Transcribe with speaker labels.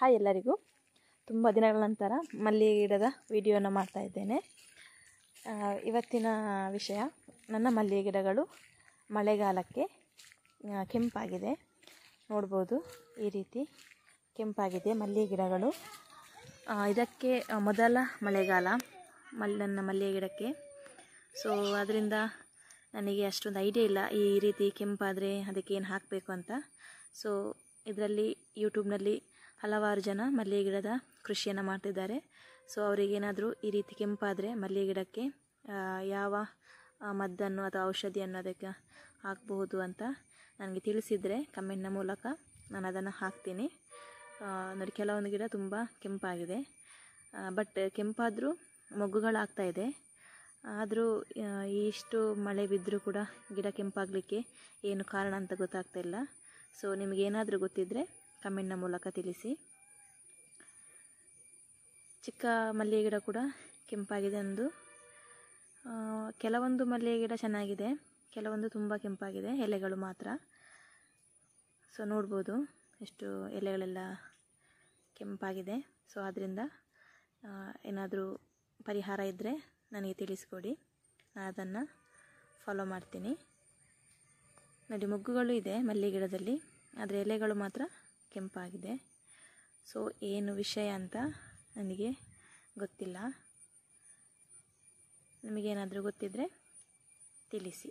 Speaker 1: hi ಎಲ್ಲರಿಗೂ ತುಂಬ ದಿನಗಳ ನಂತರ ಮಲ್ಲಿಗೆ ಗಿಡದ ವಿಡಿಯೋನ ಮಾಡ್ತಾ ಇದ್ದೇನೆ ಇವತ್ತಿನ ವಿಷಯ ನನ್ನ ಮಲ್ಲಿಗೆ ಗಿಡಗಳು ಮಳೆಗಾಲಕ್ಕೆ ಕೆಂಪಾಗಿದೆ ನೋಡ್ಬೋದು ಈ ರೀತಿ ಕೆಂಪಾಗಿದೆ ಮಲ್ಲಿಗೆ ಗಿಡಗಳು ಇದಕ್ಕೆ ಮೊದಲ ಮಳೆಗಾಲ ಮಲ್ ನನ್ನ ಮಲ್ಲಿಗೆ ಗಿಡಕ್ಕೆ ಸೊ ಅದರಿಂದ ನನಗೆ ಅಷ್ಟೊಂದು ಐಡಿಯಾ ಇಲ್ಲ ಈ ರೀತಿ ಕೆಂಪಾದರೆ ಅದಕ್ಕೆ ಏನು ಹಾಕಬೇಕು ಅಂತ ಸೊ ಇದರಲ್ಲಿ ಯೂಟ್ಯೂಬ್ನಲ್ಲಿ ಹಲವಾರು ಜನ ಮಲ್ಲಿಗೆ ಗಿಡದ ಕೃಷಿಯನ್ನು ಮಾಡ್ತಿದ್ದಾರೆ ಸೊ ಅವರಿಗೇನಾದರೂ ಈ ರೀತಿ ಕೆಂಪಾದರೆ ಮಲ್ಲಿಗೆ ಗಿಡಕ್ಕೆ ಯಾವ ಮದ್ದನ್ನು ಅಥವಾ ಔಷಧಿಯನ್ನು ಅದಕ್ಕೆ ಹಾಕಬಹುದು ಅಂತ ನನಗೆ ತಿಳಿಸಿದರೆ ಕಮೆಂಟ್ನ ಮೂಲಕ ನಾನು ಅದನ್ನು ಹಾಕ್ತೀನಿ ನೋಡಿ ಕೆಲವೊಂದು ಗಿಡ ತುಂಬ ಕೆಂಪಾಗಿದೆ ಬಟ್ ಕೆಂಪಾದರೂ ಮಗುಗಳಾಗ್ತಾಯಿದೆ ಇದೆ ಆದರೂ ಇಷ್ಟು ಮಳೆ ಬಿದ್ದರೂ ಕೂಡ ಗಿಡ ಕೆಂಪಾಗಲಿಕ್ಕೆ ಏನು ಕಾರಣ ಅಂತ ಗೊತ್ತಾಗ್ತಾ ಇಲ್ಲ ಸೊ ನಿಮಗೇನಾದರೂ ಗೊತ್ತಿದ್ದರೆ ಕಮೆಂಟ್ನ ಮೂಲಕ ತಿಳಿಸಿ ಚಿಕ್ಕ ಮಲ್ಲಿಗೆ ಗಿಡ ಕೂಡ ಕೆಂಪಾಗಿದೆ ಅಂದು ಕೆಲವೊಂದು ಮಲ್ಲಿಗೆ ಗಿಡ ಚೆನ್ನಾಗಿದೆ ಕೆಲವೊಂದು ತುಂಬ ಕೆಂಪಾಗಿದೆ ಎಲೆಗಳು ಮಾತ್ರ ಸೊ ನೋಡ್ಬೋದು ಎಷ್ಟು ಎಲೆಗಳೆಲ್ಲ ಕೆಂಪಾಗಿದೆ ಸೊ ಆದ್ದರಿಂದ ಏನಾದರೂ ಪರಿಹಾರ ಇದ್ದರೆ ನನಗೆ ತಿಳಿಸ್ಕೊಡಿ ನಾನು ಅದನ್ನು ಫಾಲೋ ಮಾಡ್ತೀನಿ ನೋಡಿ ಮೊಗ್ಗುಗಳು ಇದೆ ಮಲ್ಲಿಗೆ ಗಿಡದಲ್ಲಿ ಆದರೆ ಎಲೆಗಳು ಮಾತ್ರ ಕೆಂಪಾಗಿದೆ ಸೊ ಏನು ವಿಷಯ ಅಂತ ನನಗೆ ಗೊತ್ತಿಲ್ಲ ನಿಮಗೇನಾದರೂ ಗೊತ್ತಿದ್ದರೆ ತಿಳಿಸಿ